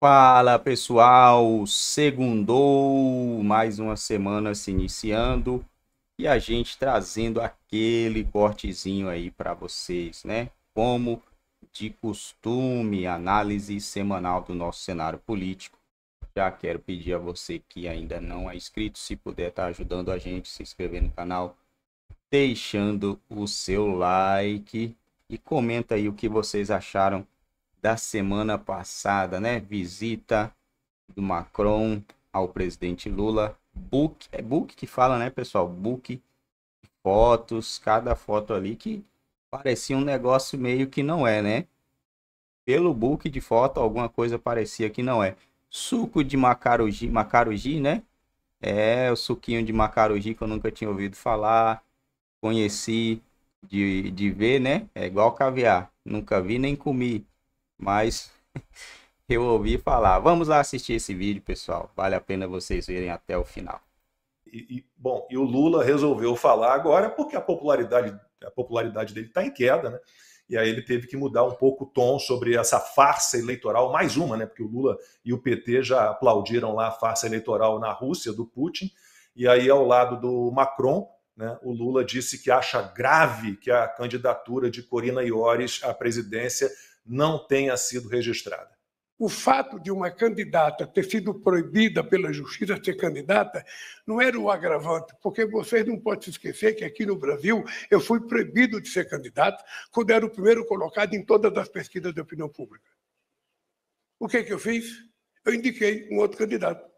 Fala pessoal, segundou, mais uma semana se iniciando e a gente trazendo aquele cortezinho aí para vocês, né? Como de costume, análise semanal do nosso cenário político. Já quero pedir a você que ainda não é inscrito, se puder estar tá ajudando a gente, se inscrever no canal, deixando o seu like e comenta aí o que vocês acharam da semana passada, né? Visita do Macron ao presidente Lula. Book, é book que fala, né, pessoal? Book, fotos, cada foto ali que parecia um negócio meio que não é, né? Pelo book de foto, alguma coisa parecia que não é. Suco de macarugi, macarugi, né? É, o suquinho de macarugi que eu nunca tinha ouvido falar. Conheci de, de ver, né? É igual caviar. Nunca vi nem comi mas eu ouvi falar. Vamos lá assistir esse vídeo, pessoal. Vale a pena vocês verem até o final. E, e, bom, e o Lula resolveu falar agora porque a popularidade, a popularidade dele está em queda, né? E aí ele teve que mudar um pouco o tom sobre essa farsa eleitoral, mais uma, né? Porque o Lula e o PT já aplaudiram lá a farsa eleitoral na Rússia do Putin. E aí, ao lado do Macron, né, o Lula disse que acha grave que a candidatura de Corina Iores à presidência não tenha sido registrada. O fato de uma candidata ter sido proibida pela justiça ser candidata não era o agravante, porque vocês não podem se esquecer que aqui no Brasil eu fui proibido de ser candidato quando era o primeiro colocado em todas as pesquisas de opinião pública. O que, é que eu fiz? Eu indiquei um outro candidato.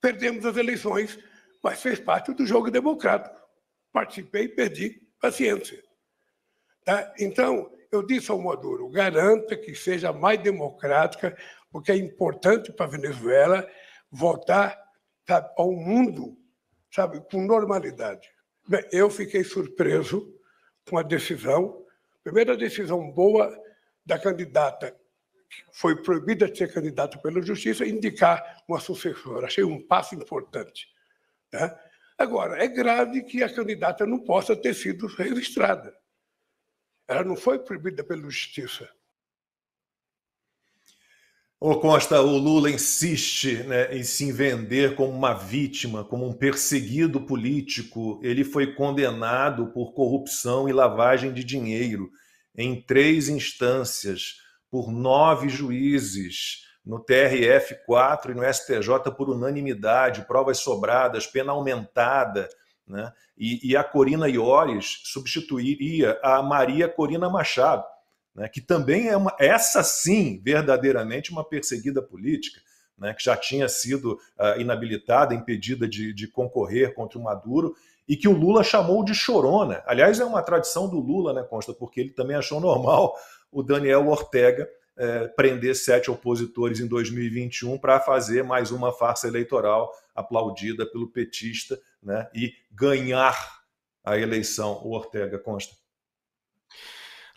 Perdemos as eleições, mas fez parte do jogo democrático. Participei e perdi paciência. Tá? Então, eu disse ao Maduro: garanta que seja mais democrática, porque é importante para a Venezuela voltar sabe, ao mundo sabe, com normalidade. Bem, eu fiquei surpreso com a decisão, primeira decisão boa da candidata foi proibida de ser candidata pela justiça, indicar uma sucessora. Achei um passo importante. Né? Agora, é grave que a candidata não possa ter sido registrada. Ela não foi proibida pela justiça. Ô Costa, o Lula insiste né, em se vender como uma vítima, como um perseguido político. Ele foi condenado por corrupção e lavagem de dinheiro em três instâncias, por nove juízes, no TRF 4 e no STJ por unanimidade, provas sobradas, pena aumentada né? E, e a Corina Iores substituiria a Maria Corina Machado, né? que também é uma, essa sim, verdadeiramente uma perseguida política, né? que já tinha sido uh, inabilitada, impedida de, de concorrer contra o Maduro, e que o Lula chamou de chorona. Aliás, é uma tradição do Lula, né, Consta? Porque ele também achou normal o Daniel Ortega eh, prender sete opositores em 2021 para fazer mais uma farsa eleitoral aplaudida pelo petista né, e ganhar a eleição, o Ortega consta.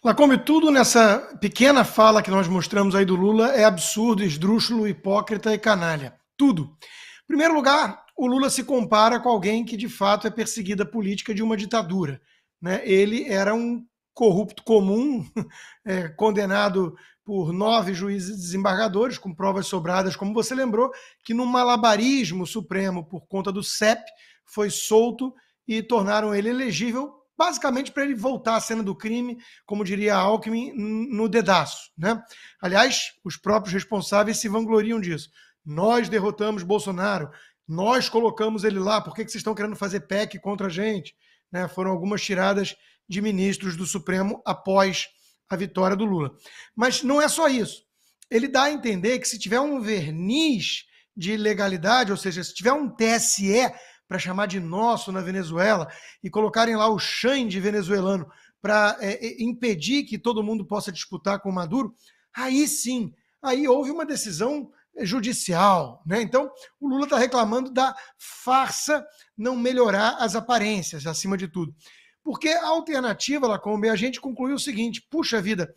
Lacombe, tudo nessa pequena fala que nós mostramos aí do Lula é absurdo, esdrúxulo, hipócrita e canalha. Tudo. Em primeiro lugar, o Lula se compara com alguém que de fato é perseguida política de uma ditadura. Né? Ele era um corrupto comum, é, condenado por nove juízes desembargadores, com provas sobradas, como você lembrou, que num malabarismo supremo por conta do CEP, foi solto e tornaram ele elegível, basicamente para ele voltar à cena do crime, como diria Alckmin, no dedaço. Né? Aliás, os próprios responsáveis se vangloriam disso. Nós derrotamos Bolsonaro, nós colocamos ele lá, por que, que vocês estão querendo fazer PEC contra a gente? Né? Foram algumas tiradas de ministros do Supremo após a vitória do Lula. Mas não é só isso. Ele dá a entender que se tiver um verniz de ilegalidade, ou seja, se tiver um TSE para chamar de nosso na Venezuela e colocarem lá o Xande venezuelano para é, é, impedir que todo mundo possa disputar com o Maduro, aí sim, aí houve uma decisão é, judicial. Né? Então, o Lula está reclamando da farsa não melhorar as aparências, acima de tudo. Porque a alternativa, Lacombe, é a gente concluiu o seguinte: puxa vida,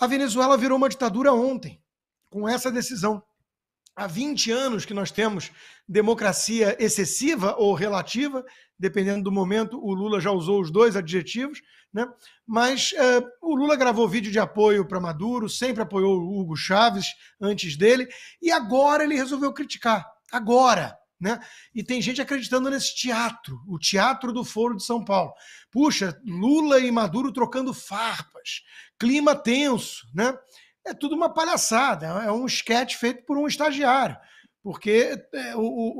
a Venezuela virou uma ditadura ontem, com essa decisão há 20 anos que nós temos democracia excessiva ou relativa, dependendo do momento, o Lula já usou os dois adjetivos, né? mas uh, o Lula gravou vídeo de apoio para Maduro, sempre apoiou o Hugo Chaves antes dele, e agora ele resolveu criticar. Agora! Né? E tem gente acreditando nesse teatro, o teatro do Foro de São Paulo. Puxa, Lula e Maduro trocando farpas, clima tenso, né? é tudo uma palhaçada, é um esquete feito por um estagiário. Porque é,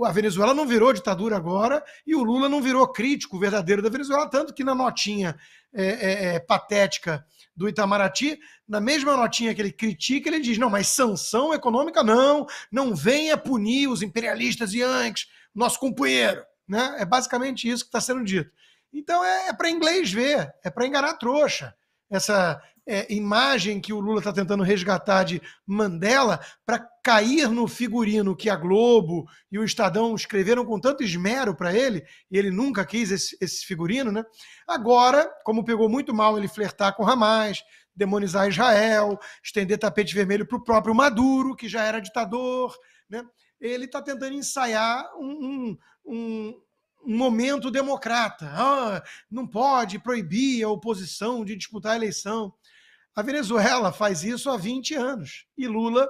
a Venezuela não virou ditadura agora e o Lula não virou crítico verdadeiro da Venezuela, tanto que na notinha é, é, é, patética do Itamaraty, na mesma notinha que ele critica, ele diz: não, mas sanção econômica não, não venha punir os imperialistas yankees, nosso companheiro. Né? É basicamente isso que está sendo dito. Então é, é para inglês ver, é para enganar trouxa essa, é, imagem que o Lula está tentando resgatar de Mandela para cair no figurino que a Globo e o Estadão escreveram com tanto esmero para ele, e ele nunca quis esse, esse, figurino, né? Agora, como pegou muito mal ele flertar com Hamas, demonizar Israel, estender tapete vermelho para o próprio Maduro, que já era ditador, né? Ele está tentando ensaiar um, um, um um momento democrata. Ah, não pode proibir a oposição de disputar a eleição. A Venezuela faz isso há 20 anos. E Lula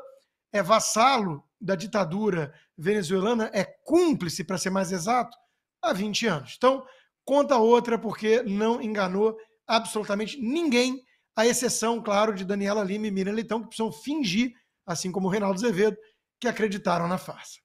é vassalo da ditadura venezuelana, é cúmplice, para ser mais exato, há 20 anos. Então, conta outra, porque não enganou absolutamente ninguém, à exceção, claro, de Daniela Lima e Miriam Leitão, que precisam fingir, assim como o Reinaldo Azevedo, que acreditaram na farsa.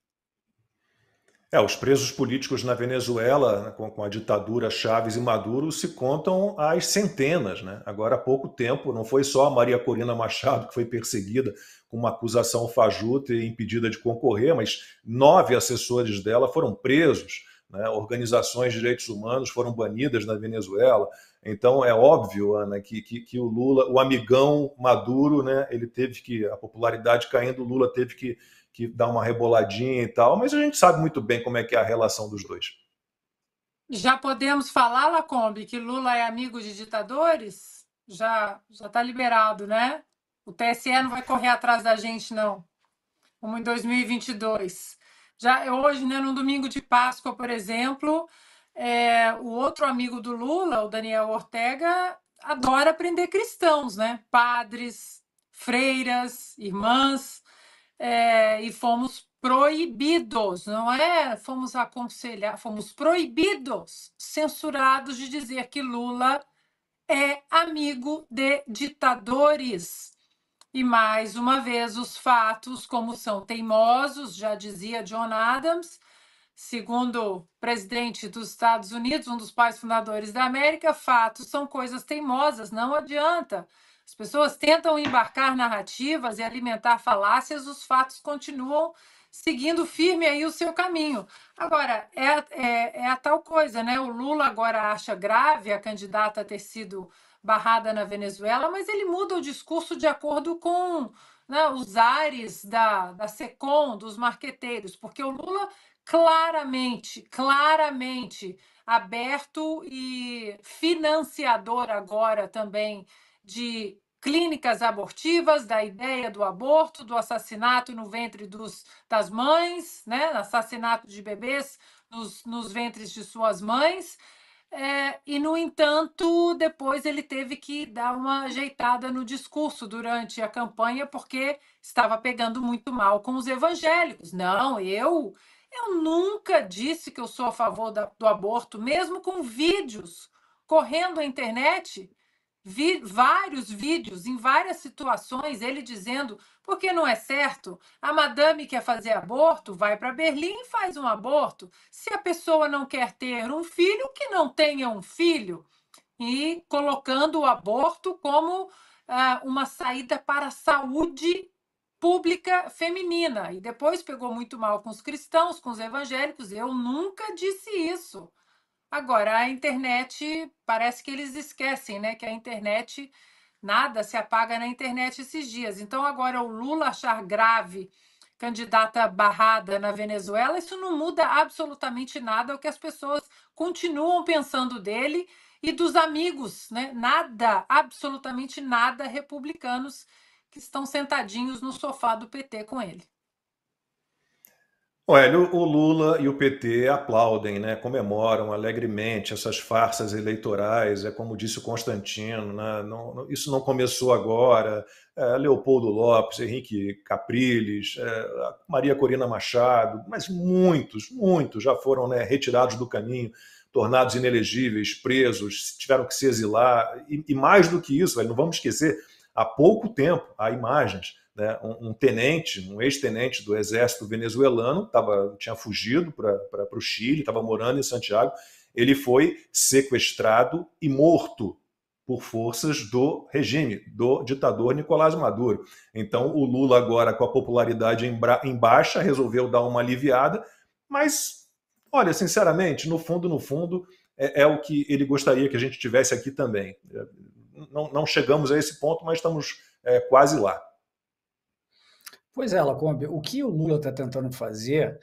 É, os presos políticos na Venezuela, né, com, com a ditadura Chávez e Maduro, se contam às centenas. Né? Agora, há pouco tempo, não foi só a Maria Corina Machado que foi perseguida com uma acusação fajuta e impedida de concorrer, mas nove assessores dela foram presos. Né? Organizações de direitos humanos foram banidas na Venezuela. Então é óbvio, Ana, que, que, que, o Lula, o amigão Maduro, né? Ele teve que a popularidade caindo, o Lula teve que que dá uma reboladinha e tal, mas a gente sabe muito bem como é que é a relação dos dois. Já podemos falar, Lacombe, que Lula é amigo de ditadores? Já já está liberado, né? O TSE não vai correr atrás da gente, não. Como em 2022. Já hoje, né, no domingo de Páscoa, por exemplo, é, o outro amigo do Lula, o Daniel Ortega, adora prender cristãos, né? Padres, freiras, irmãs é, e fomos proibidos, não é? Fomos aconselhados, fomos proibidos, censurados de dizer que Lula é amigo de ditadores. E mais uma vez, os fatos, como são teimosos, já dizia John Adams, segundo o presidente dos Estados Unidos, um dos pais fundadores da América, fatos são coisas teimosas, não adianta. As pessoas tentam embarcar narrativas e alimentar falácias, os fatos continuam seguindo firme aí o seu caminho. Agora, é, é, é a tal coisa, né? O Lula agora acha grave a candidata ter sido barrada na Venezuela, mas ele muda o discurso de acordo com né, os ares da, da SECOM, dos marqueteiros, porque o Lula claramente, claramente aberto e financiador agora também de clínicas abortivas, da ideia do aborto, do assassinato no ventre dos, das mães, né? assassinato de bebês nos, nos ventres de suas mães. É, e, no entanto, depois ele teve que dar uma ajeitada no discurso durante a campanha, porque estava pegando muito mal com os evangélicos. Não, eu. Eu nunca disse que eu sou a favor da, do aborto, mesmo com vídeos correndo a internet vi vários vídeos em várias situações, ele dizendo porque não é certo. A madame quer fazer aborto, vai para Berlim e faz um aborto. Se a pessoa não quer ter um filho, que não tenha um filho. E colocando o aborto como ah, uma saída para a saúde pública feminina. E depois pegou muito mal com os cristãos, com os evangélicos. Eu nunca disse isso. Agora, a internet, parece que eles esquecem, né? Que a internet, nada se apaga na internet esses dias. Então, agora o Lula achar grave candidata barrada na Venezuela, isso não muda absolutamente nada, ao o que as pessoas continuam pensando dele e dos amigos, né? Nada, absolutamente nada republicanos que estão sentadinhos no sofá do PT com ele. Olha, o Lula e o PT aplaudem, né? comemoram alegremente essas farsas eleitorais. É como disse o Constantino, né? não, não, isso não começou agora. É, Leopoldo Lopes, Henrique Capriles, é, Maria Corina Machado, mas muitos, muitos já foram né, retirados do caminho, tornados inelegíveis, presos, tiveram que se exilar. E, e mais do que isso, velho, não vamos esquecer, há pouco tempo, há imagens né, um, um, tenente, um ex-tenente do exército venezuelano, tava, tinha fugido para o Chile, estava morando em Santiago, ele foi sequestrado e morto por forças do regime, do ditador Nicolás Maduro. Então o Lula agora, com a popularidade em, em baixa, resolveu dar uma aliviada, mas, olha, sinceramente, no fundo, no fundo, é, é o que ele gostaria que a gente tivesse aqui também. É, não, não chegamos a esse ponto, mas estamos é, quase lá. Pois é, Lacombe, o que o Lula está tentando fazer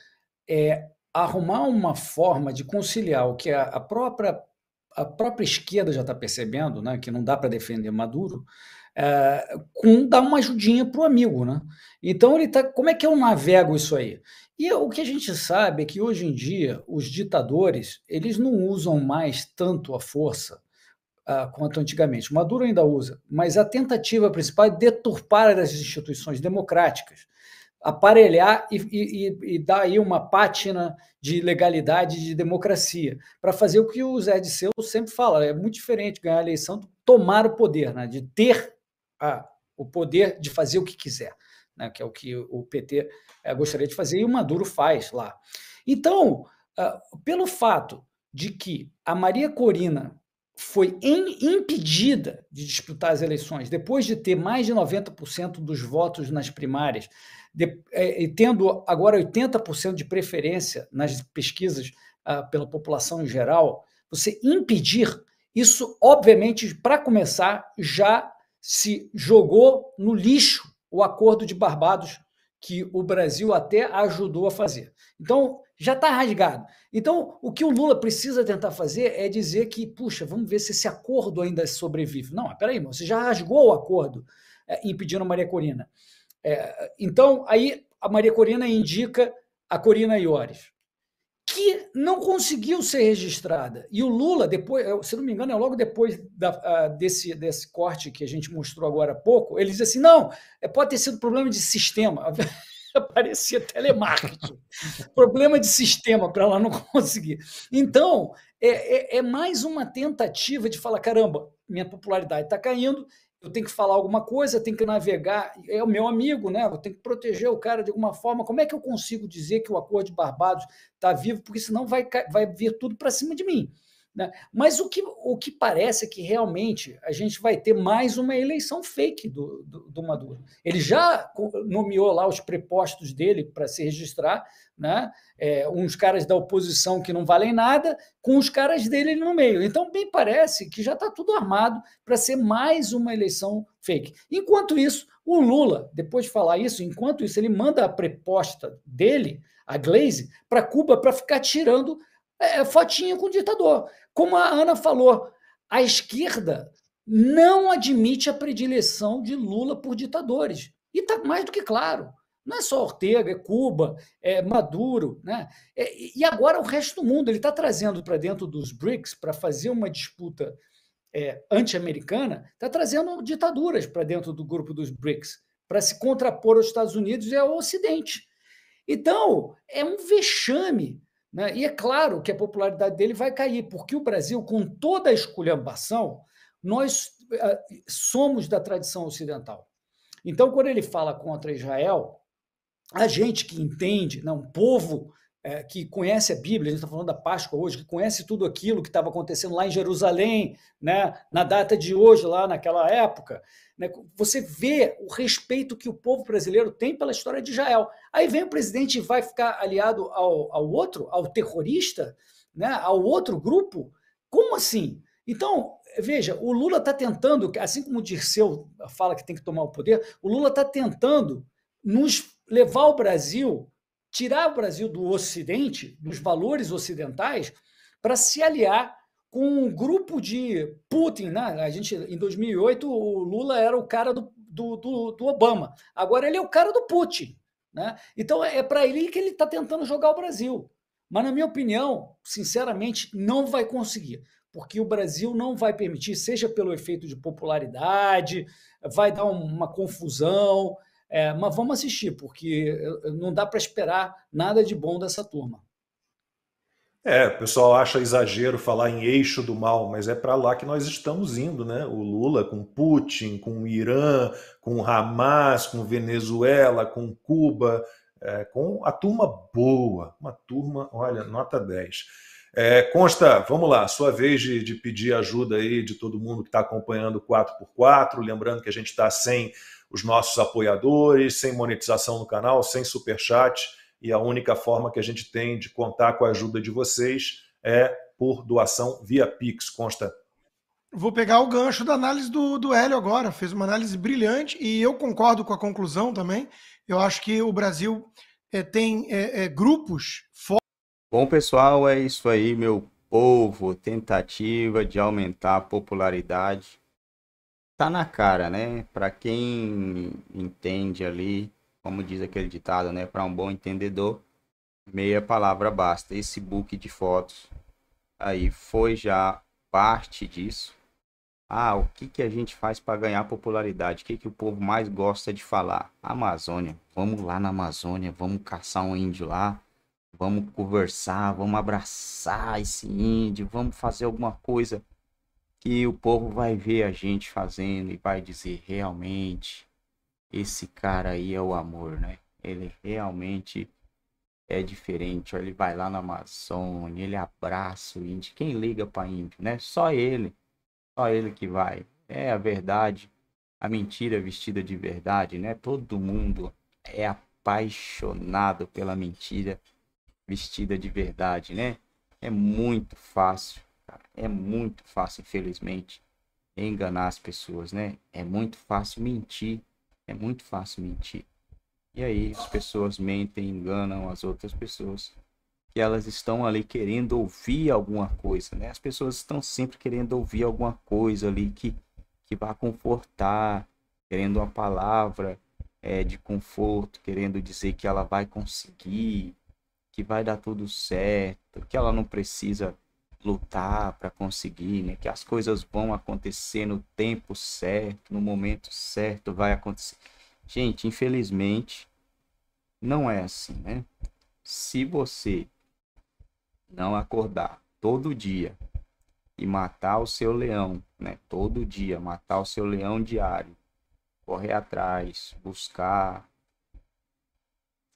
é arrumar uma forma de conciliar o que a, própria a própria esquerda já está percebendo, né, que não dá para defender Maduro, é, com dar uma ajudinha para o amigo, né? Então ele tá, como é que eu navego isso aí? E o que a gente sabe é que hoje em dia os ditadores eles não usam mais tanto a força uh, quanto antigamente. Maduro ainda usa, mas a tentativa principal é deturpar as instituições democráticas, aparelhar e, e, e dar aí uma pátina de legalidade de democracia, para fazer o que o Zé de Seu sempre fala, é muito diferente ganhar a eleição do tomar o poder, né? de ter a, o poder de fazer o que quiser, né? que é o que o PT é, eh, gostaria de fazer, e o Maduro faz lá. Então, uh, pelo fato de que a Maria Corina foi impedida de disputar as eleições, depois de ter mais de 90% dos votos nas primárias, de, é, tendo agora 80% de preferência nas pesquisas ah, pela população em geral, você impedir isso, obviamente, para começar, já se jogou no lixo o acordo de Barbados que o Brasil até ajudou a fazer. Então, já está rasgado. Então, o que o Lula precisa tentar fazer é dizer que, puxa, vamos ver se esse acordo ainda sobrevive. Não, peraí, aí, você já rasgou o acordo é, impedindo a Maria Corina. É, então, aí a Maria Corina indica a Corina Iores que não conseguiu ser registrada. E o Lula, depois, se não me engano, é logo depois da, ah, desse, desse corte que a gente mostrou agora há pouco, ele diz assim: não, é, pode ter sido problema de sistema. aparecia telemarketing. problema de sistema para ela não conseguir. Então, é, é, é mais uma tentativa de falar: caramba, minha popularidade está caindo eu tenho que falar alguma coisa, tenho que navegar, é o meu amigo, né? Eu tenho que proteger o cara de alguma forma. Como é que eu consigo dizer que o acordo de Barbados está vivo? Porque senão vai, vai vir tudo para cima de mim. Né? Mas o que, o que parece é que realmente a gente vai ter mais uma eleição fake do, do, do Maduro. Ele já nomeou lá os prepostos dele para se registrar, né? É, uns caras da oposição que não valem nada, com os caras dele no meio. Então, bem parece que já está tudo armado para ser mais uma eleição fake. Enquanto isso, o Lula, depois de falar isso, enquanto isso, ele manda a preposta dele, a Glaze, para Cuba para ficar tirando é, é, fotinho com o ditador. Como a Ana falou, a esquerda não admite a predileção de Lula por ditadores. E está mais do que claro. Não é só Ortega, é Cuba, é Maduro. Né? É, e agora o resto do mundo. Ele está trazendo para dentro dos BRICS, para fazer uma disputa é, anti-americana, está trazendo ditaduras para dentro do grupo dos BRICS, para se contrapor aos Estados Unidos e ao Ocidente. Então, é um vexame né? E é claro que a popularidade dele vai cair, porque o Brasil, com toda a esculhambação, nós eh, somos da tradição ocidental. Então, quando ele fala contra Israel, a gente que entende, né, um povo é, que conhece a Bíblia, a gente está falando da Páscoa hoje, que conhece tudo aquilo que estava acontecendo lá em Jerusalém, né, na data de hoje, lá naquela época, né, você vê o respeito que o povo brasileiro tem pela história de Israel. Aí vem o presidente e vai ficar aliado ao, ao outro, ao terrorista, né, ao outro grupo? Como assim? Então, veja, o Lula está tentando, assim como o Dirceu fala que tem que tomar o poder, o Lula está tentando nos levar o Brasil tirar o Brasil do Ocidente, dos valores ocidentais, para se aliar com um grupo de Putin. Né? A gente, em 2008, o Lula era o cara do, do, do, do Obama. Agora ele é o cara do Putin. Né? Então é para ele que ele está tentando jogar o Brasil. Mas, na minha opinião, sinceramente, não vai conseguir. Porque o Brasil não vai permitir, seja pelo efeito de popularidade, vai dar uma confusão, é, mas vamos assistir, porque não dá para esperar nada de bom dessa turma. É, o pessoal acha exagero falar em eixo do mal, mas é para lá que nós estamos indo, né? O Lula com Putin, com o Irã, com Hamas, com Venezuela, com Cuba, é, com a turma boa, uma turma, olha, nota 10. É, Consta, vamos lá, sua vez de, de pedir ajuda aí de todo mundo que está acompanhando 4x4, lembrando que a gente está sem os nossos apoiadores, sem monetização no canal, sem superchat. E a única forma que a gente tem de contar com a ajuda de vocês é por doação via Pix, consta. Vou pegar o gancho da análise do, do Hélio agora. Fez uma análise brilhante e eu concordo com a conclusão também. Eu acho que o Brasil é, tem é, é, grupos fortes. Bom, pessoal, é isso aí, meu povo. Tentativa de aumentar a popularidade tá na cara, né? Para quem entende ali, como diz aquele ditado, né? Para um bom entendedor, meia palavra basta. Esse book de fotos aí foi já parte disso. Ah, o que, que a gente faz para ganhar popularidade? O que, que o povo mais gosta de falar? Amazônia. Vamos lá na Amazônia, vamos caçar um índio lá, vamos conversar, vamos abraçar esse índio, vamos fazer alguma coisa que o povo vai ver a gente fazendo e vai dizer realmente esse cara aí é o amor, né? Ele realmente é diferente. Ele vai lá na Amazônia, ele abraça o índio. Quem liga para índio, né? Só ele. Só ele que vai. É a verdade, a mentira vestida de verdade, né? Todo mundo é apaixonado pela mentira vestida de verdade, né? É muito fácil é muito fácil, infelizmente, enganar as pessoas, né? É muito fácil mentir. É muito fácil mentir. E aí as pessoas mentem, enganam as outras pessoas que elas estão ali querendo ouvir alguma coisa, né? As pessoas estão sempre querendo ouvir alguma coisa ali que, que vá confortar, querendo uma palavra é, de conforto, querendo dizer que ela vai conseguir, que vai dar tudo certo, que ela não precisa lutar para conseguir, né? Que as coisas vão acontecer no tempo certo, no momento certo, vai acontecer. Gente, infelizmente não é assim, né? Se você não acordar todo dia e matar o seu leão, né? Todo dia matar o seu leão diário, correr atrás, buscar,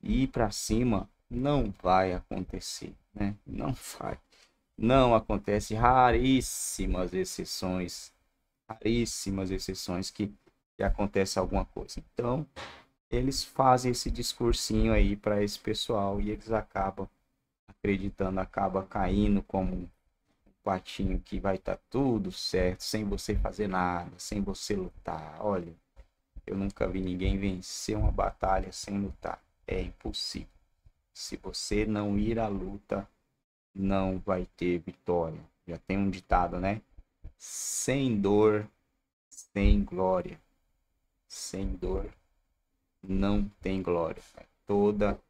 ir para cima, não vai acontecer, né? Não vai. Não acontece raríssimas exceções, raríssimas exceções que, que acontece alguma coisa. Então, eles fazem esse discursinho aí para esse pessoal e eles acabam acreditando, acaba caindo como um patinho que vai estar tá tudo certo, sem você fazer nada, sem você lutar. Olha, eu nunca vi ninguém vencer uma batalha sem lutar. É impossível. Se você não ir à luta, não vai ter vitória. Já tem um ditado, né? Sem dor, sem glória. Sem dor, não tem glória. Toda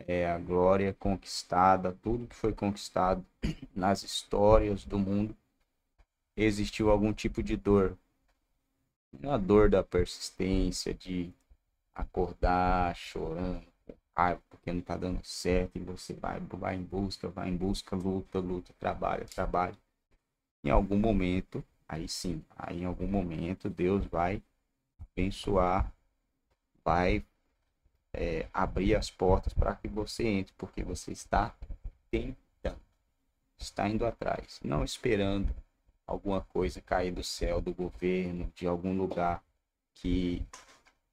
é, a glória conquistada, tudo que foi conquistado nas histórias do mundo, existiu algum tipo de dor. A dor da persistência, de acordar chorando, ah, porque não tá dando certo, e você vai, vai em busca, vai em busca, luta, luta, trabalha, trabalha. Em algum momento, aí sim, aí em algum momento Deus vai abençoar, vai é, abrir as portas para que você entre, porque você está tentando, está indo atrás, não esperando alguma coisa cair do céu, do governo, de algum lugar que,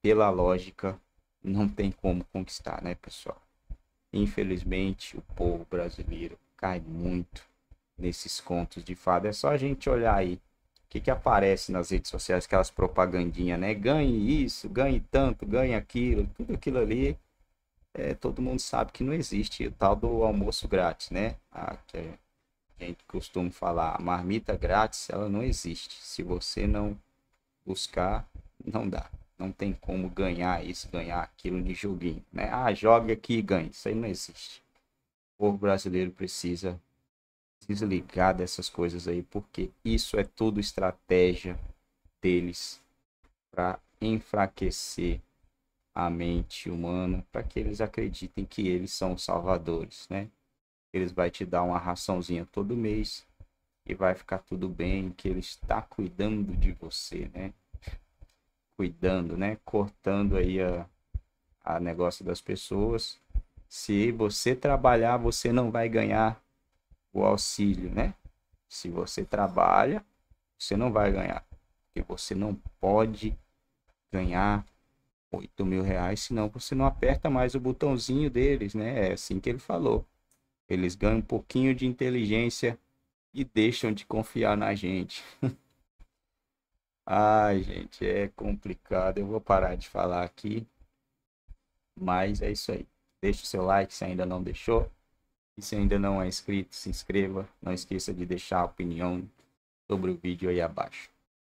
pela lógica, não tem como conquistar, né, pessoal? Infelizmente, o povo brasileiro cai muito nesses contos de fada. É só a gente olhar aí o que, que aparece nas redes sociais, aquelas propagandinhas, né? Ganhe isso, ganhe tanto, ganhe aquilo, tudo aquilo ali. É, todo mundo sabe que não existe o tal do almoço grátis, né? A, a gente costuma falar, a marmita grátis, ela não existe. Se você não buscar, não dá. Não tem como ganhar isso, ganhar aquilo de joguinho, né? Ah, jogue aqui e ganhe. Isso aí não existe. O brasileiro precisa desligar dessas coisas aí, porque isso é tudo estratégia deles para enfraquecer a mente humana, para que eles acreditem que eles são salvadores, né? Eles vai te dar uma raçãozinha todo mês e vai ficar tudo bem, que ele está cuidando de você, né? cuidando, né? Cortando aí a, a negócio das pessoas. Se você trabalhar, você não vai ganhar o auxílio, né? Se você trabalha, você não vai ganhar. Porque você não pode ganhar 8 mil reais, senão você não aperta mais o botãozinho deles, né? É assim que ele falou. Eles ganham um pouquinho de inteligência e deixam de confiar na gente. Ai, gente, é complicado. Eu vou parar de falar aqui. Mas é isso aí. Deixe o seu like se ainda não deixou. E se ainda não é inscrito, se inscreva. Não esqueça de deixar a opinião sobre o vídeo aí abaixo.